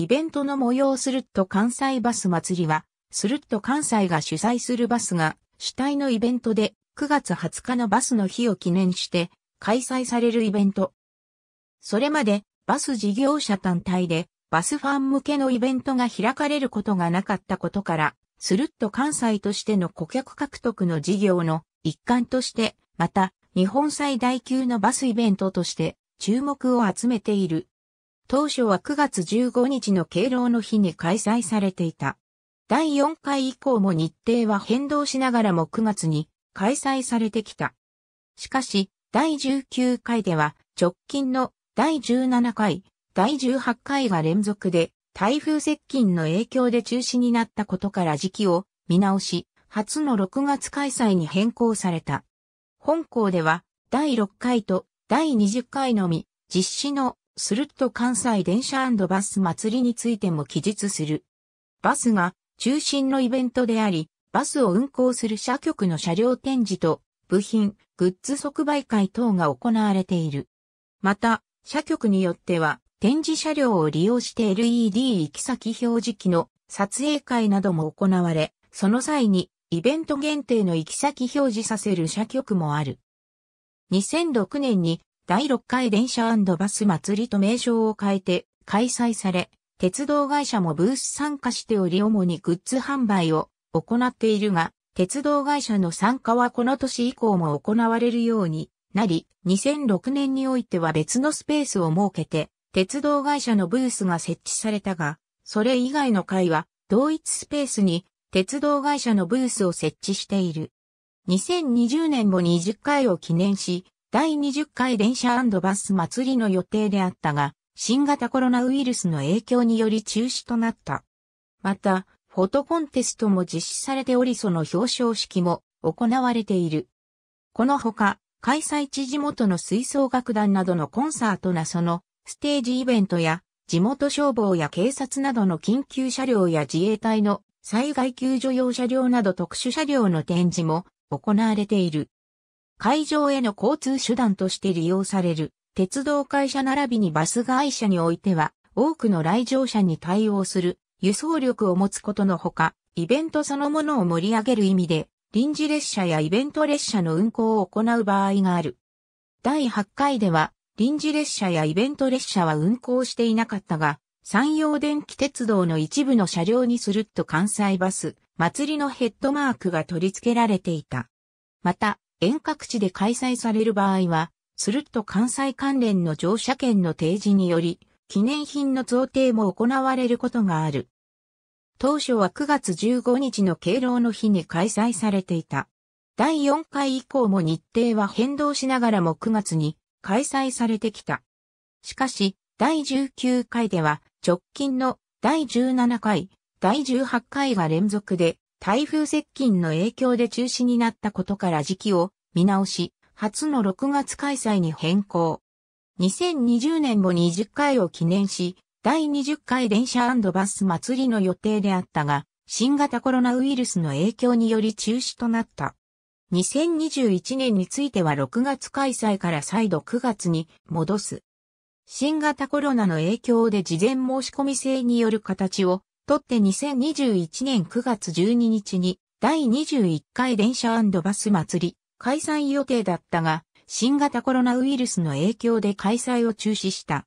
イベントの模様スルッと関西バス祭りは、スルッと関西が主催するバスが主体のイベントで9月20日のバスの日を記念して開催されるイベント。それまでバス事業者単体でバスファン向けのイベントが開かれることがなかったことから、スルッと関西としての顧客獲得の事業の一環として、また日本最大級のバスイベントとして注目を集めている。当初は9月15日の敬老の日に開催されていた。第4回以降も日程は変動しながらも9月に開催されてきた。しかし、第19回では直近の第17回、第18回が連続で台風接近の影響で中止になったことから時期を見直し、初の6月開催に変更された。本校では第6回と第20回のみ実施のすると関西電車バス祭りについても記述する。バスが中心のイベントであり、バスを運行する社局の車両展示と部品、グッズ即売会等が行われている。また、社局によっては展示車両を利用して LED 行き先表示機の撮影会なども行われ、その際にイベント限定の行き先表示させる社局もある。2006年に第6回電車バス祭りと名称を変えて開催され、鉄道会社もブース参加しており主にグッズ販売を行っているが、鉄道会社の参加はこの年以降も行われるようになり、2006年においては別のスペースを設けて、鉄道会社のブースが設置されたが、それ以外の会は同一スペースに鉄道会社のブースを設置している。2020年も20回を記念し、第20回電車バス祭りの予定であったが、新型コロナウイルスの影響により中止となった。また、フォトコンテストも実施されておりその表彰式も行われている。このほか、開催地地元の吹奏楽団などのコンサートなそのステージイベントや地元消防や警察などの緊急車両や自衛隊の災害救助用車両など特殊車両の展示も行われている。会場への交通手段として利用される、鉄道会社並びにバス会社においては、多くの来場者に対応する輸送力を持つことのほか、イベントそのものを盛り上げる意味で、臨時列車やイベント列車の運行を行う場合がある。第8回では、臨時列車やイベント列車は運行していなかったが、山陽電気鉄道の一部の車両にすると関西バス、祭りのヘッドマークが取り付けられていた。また、遠隔地で開催される場合は、するっと関西関連の乗車券の提示により、記念品の贈呈も行われることがある。当初は9月15日の敬老の日に開催されていた。第4回以降も日程は変動しながらも9月に開催されてきた。しかし、第19回では直近の第17回、第18回が連続で台風接近の影響で中止になったことから時期を見直し、初の6月開催に変更。2020年も20回を記念し、第20回電車バス祭りの予定であったが、新型コロナウイルスの影響により中止となった。2021年については6月開催から再度9月に戻す。新型コロナの影響で事前申し込み制による形をとって2021年9月12日に第21回電車バス祭り開催予定だったが、新型コロナウイルスの影響で開催を中止した。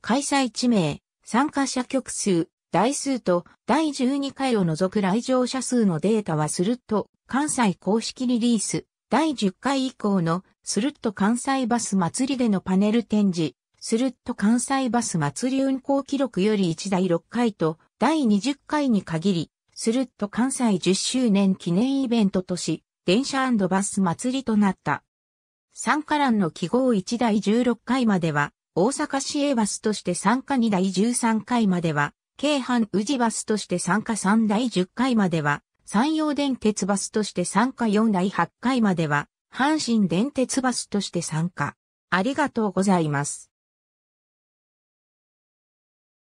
開催地名、参加者局数、台数と第12回を除く来場者数のデータはスルッと関西公式リリース、第10回以降のスルッと関西バス祭りでのパネル展示、スルッと関西バス祭り運行記録より1台6回と第20回に限り、スルッと関西10周年記念イベントとし、電車バス祭りとなった。参加欄の記号1第16回までは、大阪市営バスとして参加2第13回までは、京阪宇治バスとして参加3第10回までは、山陽電鉄バスとして参加4第8回までは、阪神電鉄バスとして参加。ありがとうございます。